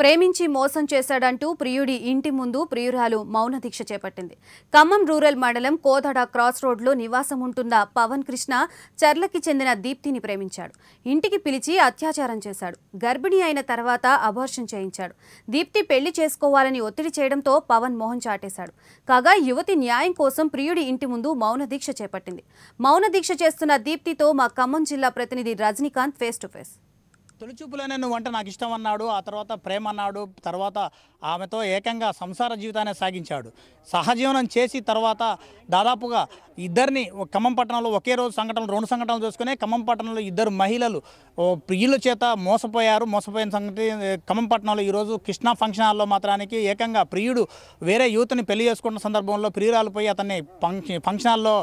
ప్రేమించి మోసం చేశాడంటూ ప్రియుడి ఇంటి ముందు ప్రియురాలు మౌన దీక్ష చేపట్టింది ఖమ్మం రూరల్ మండలం కోదడ క్రాస్ రోడ్లో నివాసం ఉంటున్న పవన్ కృష్ణ చర్లకి చెందిన దీప్తిని ప్రేమించాడు ఇంటికి పిలిచి అత్యాచారం చేశాడు గర్భిణి అయిన తర్వాత అబార్షన్ చేయించాడు దీప్తి పెళ్లి చేసుకోవాలని ఒత్తిడి చేయడంతో పవన్ మోహన్ చాటేశాడు కాగా యువతి న్యాయం కోసం ప్రియుడి ఇంటి ముందు మౌన దీక్ష చేపట్టింది మౌన దీక్ష చేస్తున్న దీప్తితో మా ఖమ్మం జిల్లా ప్రతినిధి రజనీకాంత్ ఫేస్ టు ఫేస్ తొలిచూపులోనే నువ్వు అంటే నాకు ఇష్టం అన్నాడు ఆ తర్వాత ప్రేమ అన్నాడు తర్వాత ఆమెతో ఏకంగా సంసార జీవితాన్ని సాగించాడు సహజీవనం చేసి తర్వాత దాదాపుగా ఇద్దరిని ఖమ్మం పట్టణంలో ఒకే రోజు సంఘటనలు రెండు సంఘటనలు చూసుకునే ఖమ్మం పట్టణంలో ఇద్దరు మహిళలు ప్రియుల చేత మోసపోయారు మోసపోయిన సంగతి ఖమ్మం పట్టణంలో ఈరోజు కృష్ణా ఫంక్షన్ హాల్లో మాత్రానికి ఏకంగా ప్రియుడు వేరే యూత్ని పెళ్లి చేసుకున్న సందర్భంలో ప్రియురాలిపోయి అతన్ని ఫంక్షన్ ఫంక్షన్ హాల్లో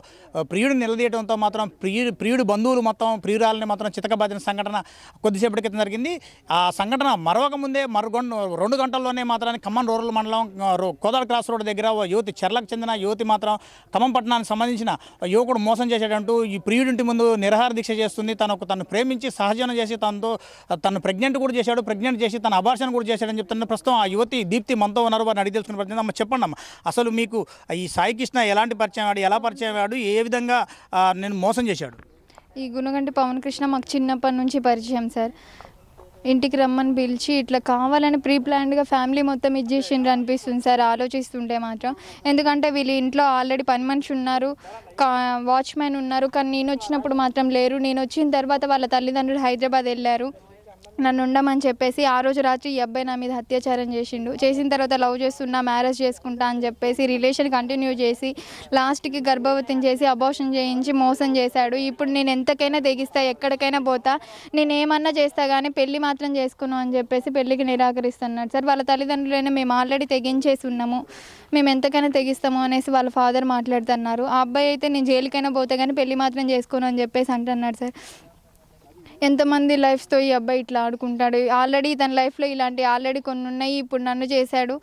ప్రియుడిని నిలదీయడంతో మాత్రం ప్రియుడు ప్రియుడు బంధువులు మొత్తం ప్రియురాలని మాత్రం చితకబాదిన సంఘటన కొద్దిసేపటి క్రితం జరిగింది ఆ సంఘటన మరొక ముందే మరుగొండ రెండు గంటల్లోనే మాత్రం మాత్రాన్ని ఖమ్మం రూరల్ మండలం కోదాడ క్రాస్ రోడ్ దగ్గర యువతి చెర్లకు చెందిన యువతి మాత్రం ఖమ్మం పట్టణానికి సంబంధించిన యువకుడు మోసం చేసేటంటూ ఈ ప్రియుడింటి ముందు నిరహార దీక్ష చేస్తుంది తనకు తను ప్రేమించి సహజనం చేసి తనతో తను ప్రెగ్నెంట్ కూడా చేశాడు ప్రెగ్నెంట్ చేసి తన అబార్షన్ కూడా చేశాడని చెప్తున్న ప్రస్తుతం ఆ యువతి దీప్తి మనతో ఉన్నారు వారిని అడిగి తెలుసుకున్న ప్రతి అమ్మ చెప్పండి అమ్మ అసలు మీకు ఈ సాయి కృష్ణ ఎలాంటి పరిచయం వాడు ఎలా పరిచయం వాడు ఏ విధంగా నేను మోసం చేశాడు ఈ గుణగంటి పవన్ కృష్ణ మాకు చిన్నప్పటి నుంచి పరిచయం సార్ ఇంటికి రమ్మని పిలిచి ఇట్లా కావాలని ప్రీ ప్లాన్డ్గా ఫ్యామిలీ మొత్తం ఇచ్చేసిండ్రు అనిపిస్తుంది సార్ ఆలోచిస్తుంటే మాత్రం ఎందుకంటే వీళ్ళు ఇంట్లో ఆల్రెడీ పని మనిషి ఉన్నారు వాచ్మెన్ ఉన్నారు కానీ నేను వచ్చినప్పుడు మాత్రం లేరు నేను వచ్చిన తర్వాత వాళ్ళ తల్లిదండ్రులు హైదరాబాద్ వెళ్ళారు నన్ను ఉండమని చెప్పేసి ఆ రోజు రాత్రి ఈ అబ్బాయి నా మీద అత్యాచారం చేసిండు చేసిన తర్వాత లవ్ చేస్తున్నా మ్యారేజ్ చేసుకుంటా అని చెప్పేసి రిలేషన్ కంటిన్యూ చేసి లాస్ట్కి గర్భవతిని చేసి అబోషన్ చేయించి మోసం చేశాడు ఇప్పుడు నేను ఎంతకైనా తెగిస్తా ఎక్కడికైనా పోతా నేను ఏమన్నా చేస్తా కానీ పెళ్ళి మాత్రం చేసుకున్నాం అని చెప్పేసి పెళ్ళికి నిరాకరిస్తున్నాడు సార్ వాళ్ళ తల్లిదండ్రులైనా మేము ఆల్రెడీ తెగించేసి ఉన్నాము మేము ఎంతకైనా తెగిస్తాము అనేసి వాళ్ళ ఫాదర్ మాట్లాడుతున్నారు ఆ అబ్బాయి అయితే నేను జైలుకైనా పోతే కానీ పెళ్ళి మాత్రం చేసుకోను అని చెప్పేసి అంటున్నాడు సార్ ఎంతమంది లైఫ్తో ఈ అబ్బాయి ఇట్లా ఆడుకుంటాడు ఆల్రెడీ తన లైఫ్లో ఇలాంటి ఆల్రెడీ కొన్ని ఉన్నాయి ఇప్పుడు నన్ను చేశాడు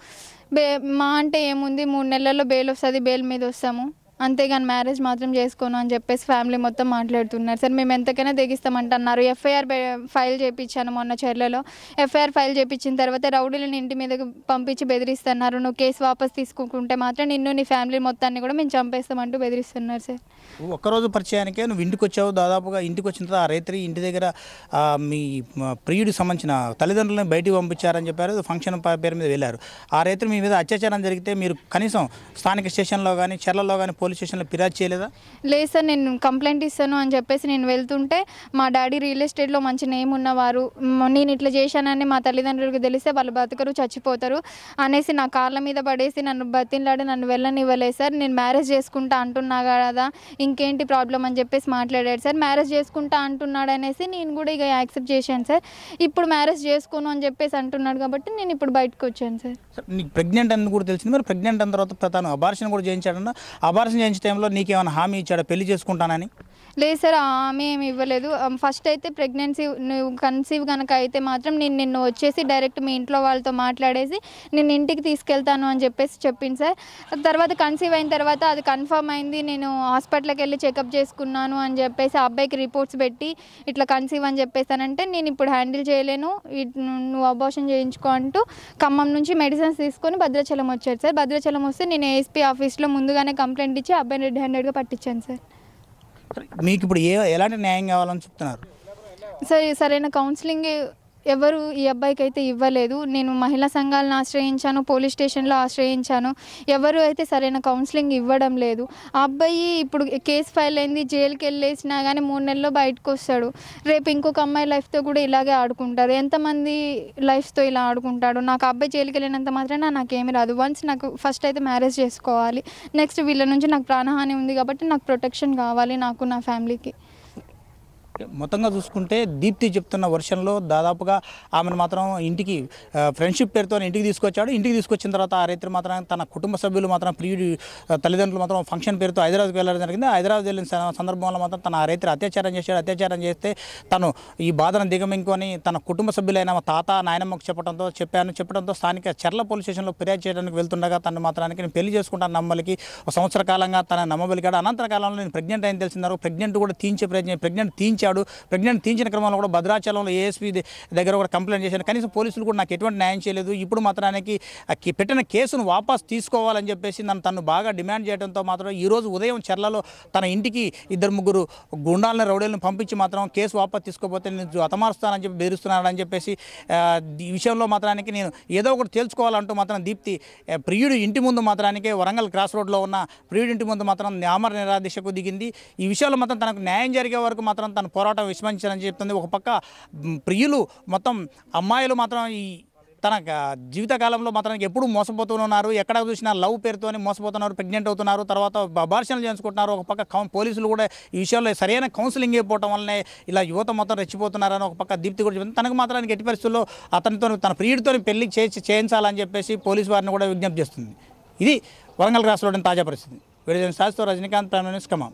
బే మా అంటే ఏముంది మూడు నెలల్లో బెయిల్ వస్తుంది బెయిల్ మీద వస్తాము అంతేగాని మ్యారేజ్ మాత్రం చేసుకోను అని చెప్పేసి ఫ్యామిలీ మొత్తం మాట్లాడుతున్నారు సార్ మేము ఎంతకైనా తెగిస్తామంటున్నారు ఎఫ్ఐఆర్ ఫైల్ చేయించాను మొన్న చర్లలో ఎఫ్ఐఆర్ ఫైల్ చేయించిన తర్వాత రౌడీలను ఇంటి మీదకి పంపించి బెదిరిస్తున్నారు నువ్వు కేసు వాపస్ తీసుకుంటే మాత్రం నిన్ను నీ ఫ్యామిలీ మొత్తాన్ని కూడా మేము చంపేస్తామంటూ బెదిరిస్తున్నారు సార్ ఒకరోజు పరిచయానికే నువ్వు ఇంటికి వచ్చావు దాదాపుగా ఇంటికి వచ్చిన తర్వాత ఆ రైతు ఇంటి దగ్గర మీ ప్రియుడికి సంబంధించిన తల్లిదండ్రులను బయటికి పంపించారని చెప్పారు ఫంక్షన్ పేరు మీద వెళ్ళారు ఆ రైతులు మీ మీద అత్యాచారం జరిగితే మీరు కనీసం స్థానిక స్టేషన్లో కానీ చర్లలో కానీ పోలీస్ పోలీస్ స్టేషన్లో ఫిర్యాదు చేయలేదా లేదు సార్ నేను కంప్లైంట్ ఇస్తాను అని చెప్పేసి నేను వెళ్తుంటే మా డాడీ రియల్ ఎస్టేట్లో మంచి నేమ్ ఉన్నవారు నేను ఇట్లా చేశానని మా తల్లిదండ్రులకు తెలిస్తే వాళ్ళు బతుకరు చచ్చిపోతారు అనేసి నా కాళ్ళ మీద పడేసి నన్ను బతిలాడి నన్ను వెళ్ళనివ్వలేదు సార్ నేను మ్యారేజ్ చేసుకుంటా అంటున్నా కదా ఇంకేంటి ప్రాబ్లం అని చెప్పేసి మాట్లాడాడు సార్ మ్యారేజ్ చేసుకుంటా అంటున్నాడు అనేసి నేను కూడా ఇక యాక్సెప్ట్ చేశాను సార్ ఇప్పుడు మ్యారేజ్ చేసుకోను అని చెప్పేసి అంటున్నాడు కాబట్టి నేను ఇప్పుడు బయటకు వచ్చాను సార్ ప్రెగ్నెంట్ అని కూడా తెలిసింది మరి ప్రెగ్నెంట్ అన్న తర్వాత తను అబార్షన్ కూడా చేయించాడన్నా అబార్షన్ జయంతి టైంలో నీకేమైనా హామీ ఇచ్చాడా పెళ్లి చేసుకుంటానని లేదు సార్ ఆమె ఏమి ఇవ్వలేదు ఫస్ట్ అయితే ప్రెగ్నెన్సీ నువ్వు కన్సీవ్ కనుక అయితే మాత్రం నేను నిన్ను వచ్చేసి డైరెక్ట్ మీ ఇంట్లో వాళ్ళతో మాట్లాడేసి నేను ఇంటికి తీసుకెళ్తాను అని చెప్పేసి చెప్పింది సార్ తర్వాత కన్సీవ్ అయిన తర్వాత అది కన్ఫర్మ్ అయింది నేను హాస్పిటల్కి వెళ్ళి చెకప్ చేసుకున్నాను అని చెప్పేసి ఆ అబ్బాయికి రిపోర్ట్స్ పెట్టి ఇట్లా కన్సీవ్ అని చెప్పేసానంటే నేను ఇప్పుడు హ్యాండిల్ చేయలేను నువ్వు అబోషన్ చేయించుకో అంటూ ఖమ్మం నుంచి మెడిసిన్స్ తీసుకొని భద్రాచలం వచ్చారు సార్ భద్రాచలం వస్తే నేను ఏఎస్పీ ఆఫీస్లో ముందుగానే కంప్లైంట్ ఇచ్చి అబ్బాయిని రెడ్ హ్యాండెడ్గా పట్టించాను సార్ మీకు ఇప్పుడు ఏ ఎలాంటి న్యాయం కావాలని చెప్తున్నారు సరే సరైన కౌన్సిలింగ్ ఎవరు ఈ అబ్బాయికి అయితే ఇవ్వలేదు నేను మహిళా సంఘాలను ఆశ్రయించాను పోలీస్ స్టేషన్లో ఆశ్రయించాను ఎవరు అయితే సరైన కౌన్సిలింగ్ ఇవ్వడం లేదు ఆ అబ్బాయి ఇప్పుడు కేసు ఫైల్ అయింది జైలుకి వెళ్ళేసినా కానీ మూడు నెలల్లో బయటకు వస్తాడు రేపు ఇంకొక అమ్మాయి లైఫ్తో కూడా ఇలాగే ఆడుకుంటారు ఎంతమంది లైఫ్తో ఇలా ఆడుకుంటాడు నాకు అబ్బాయి జైలుకి వెళ్ళినంత మాత్రమే నాకేమి రాదు వన్స్ నాకు ఫస్ట్ అయితే మ్యారేజ్ చేసుకోవాలి నెక్స్ట్ వీళ్ళ నుంచి నాకు ప్రాణహాని ఉంది కాబట్టి నాకు ప్రొటెక్షన్ కావాలి నాకు నా ఫ్యామిలీకి మొత్తంగా చూసుకుంటే దీప్తి చెప్తున్న వర్షన్లో దాదాపుగా ఆమెను మాత్రం ఇంటికి ఫ్రెండ్షిప్ పేరుతో ఇంటికి తీసుకొచ్చాడు ఇంటికి తీసుకొచ్చిన తర్వాత ఆ రైతులు మాత్రం తన కుటుంబ సభ్యులు మాత్రం ప్రియుడి తల్లిదండ్రులు మాత్రం ఫంక్షన్ పేరుతో హైదరాబాద్కి వెళ్ళడం జరిగింది హైదరాబాద్ వెళ్ళిన సందర్భంలో మాత్రం తన ఆ రైతు అత్యాచారం చేశాడు అత్యాచారం చేస్తే తను ఈ బాధను దిగమింకొని తన కుటుంబ సభ్యులైన తాత నాయనమ్మకు చెప్పడంతో చెప్పాను చెప్పడంతో స్థానిక చెర్ల పోలీస్ స్టేషన్లో ఫిర్యాదు చేయడానికి వెళ్తుండగా తను మాత్రానికి నేను పెళ్లి చేసుకుంటాను నమ్మలికి ఒక సంవత్సర కాలంగా తన నమ్మబలికాడు అనంతర కాలంలో నేను ప్రెగ్నెంట్ అయిన తెలిసినారు ప్రెగ్నెంట్ కూడా తీయించే ప్రయత్నం ప్రెగ్నెంట్ తీయించాడు తీసుకున్నాడు ప్రజ్ఞాన్ని తీయించిన క్రమంలో కూడా భద్రాచలంలో ఏఎస్పీ దగ్గర కూడా కంప్లైంట్ చేశాను కనీసం పోలీసులు కూడా నాకు ఎటువంటి న్యాయం చేయలేదు ఇప్పుడు మాత్రానికి పెట్టిన కేసును వాపస్ తీసుకోవాలని చెప్పేసి నన్ను తను బాగా డిమాండ్ చేయడంతో మాత్రం ఈరోజు ఉదయం చెర్లలో తన ఇంటికి ఇద్దరు ముగ్గురు గుండాలను రౌడీలను పంపించి మాత్రం కేసు వాపస్ తీసుకోపోతే నేను అతమారుస్తానని చెప్పి బెదిరిస్తున్నానని చెప్పేసి ఈ విషయంలో మాత్రానికి నేను ఏదో ఒకటి తెలుసుకోవాలంటూ మాత్రం దీప్తి ప్రియుడు ఇంటి ముందు మాత్రానికే వరంగల్ క్రాస్ రోడ్లో ఉన్న ప్రియుడి ఇంటి ముందు మాత్రం నామర నిరాదేశకు దిగింది ఈ విషయంలో మాత్రం తనకు న్యాయం జరిగే వరకు మాత్రం తను పోరాటం విస్మరించారని చెప్తుంది ఒక పక్క ప్రియులు మొత్తం అమ్మాయిలు మాత్రం ఈ తన జీవితకాలంలో మాత్రం ఎప్పుడు మోసపోతున్నారు ఎక్కడ చూసినా లవ్ పేరుతోని మోసపోతున్నారు ప్రెగ్నెంట్ అవుతున్నారు తర్వాత అబార్షన్లు చేసుకుంటున్నారు ఒక పక్క పోలీసులు కూడా ఈ విషయంలో సరైన కౌన్సిలింగ్ అయిపోవటం వల్లనే ఇలా యువత మొత్తం రెచ్చిపోతున్నారని ఒక పక్క దీప్తి కూడా చెప్తుంది తనకు మాత్రానికి ఎట్టి పరిస్థితుల్లో అతనితో తన ప్రియుడితో పెళ్లి చేసి చేయించాలని చెప్పేసి పోలీసు వారిని కూడా విజ్ఞప్తి చేస్తుంది ఇది వరంగల్ రాష్ట్రంలోని తాజా పరిస్థితి వీడియో శాస్త్రం రజనీకాంత్ ప్రైమ్ మినిస్టర్ కమాం